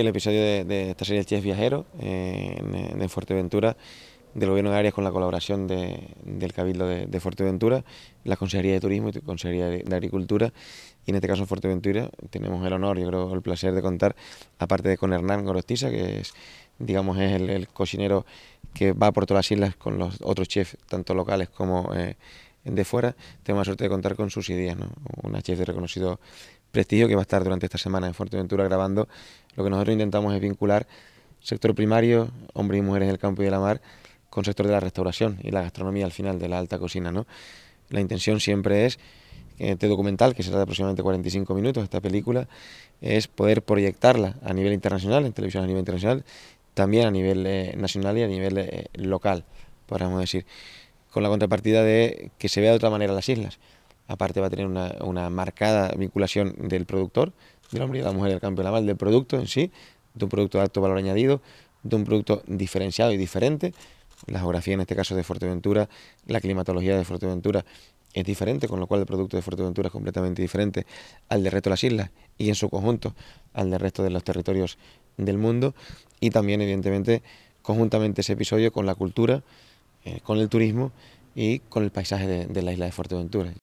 el episodio de, esta serie El Chef Viajero en, de Fuerteventura, del Gobierno de Arias con la colaboración del Cabildo de, Fuerteventura, la Consejería de Turismo y la Consejería de Agricultura. Y en este caso, en Fuerteventura, tenemos el honor, yo creo, el placer de contar, aparte de con Hernán Gorostiza, que es, digamos, es el, cocinero que va por todas las islas con los otros chefs, tanto locales como. Eh, de fuera, ...tenemos la suerte de contar con sus ideas ¿no? una chef de reconocido Prestigio, que va a estar durante esta semana en Fuerteventura grabando. Lo que nosotros intentamos es vincular sector primario, hombres y mujeres del campo y de la mar, con sector de la restauración y la gastronomía al final de la alta cocina. ¿no? La intención siempre es este documental, que será de aproximadamente 45 minutos, esta película, es poder proyectarla a nivel internacional, en televisión a nivel internacional, también a nivel eh, nacional y a nivel eh, local, podríamos decir, con la contrapartida de que se vea de otra manera las islas aparte va a tener una, marcada vinculación del productor, del hombre y de la mujer del campo naval, del producto en sí, de un producto de alto valor añadido, de un producto diferenciado y diferente. La geografía, en este caso, de Fuerteventura, la climatología de Fuerteventura es diferente, con lo cual el producto de Fuerteventura es completamente diferente al del resto de las islas y en su conjunto al del resto de los territorios del mundo. Y también, evidentemente, conjuntamente ese episodio con la cultura, eh, con el turismo y con el paisaje de la isla de Fuerteventura.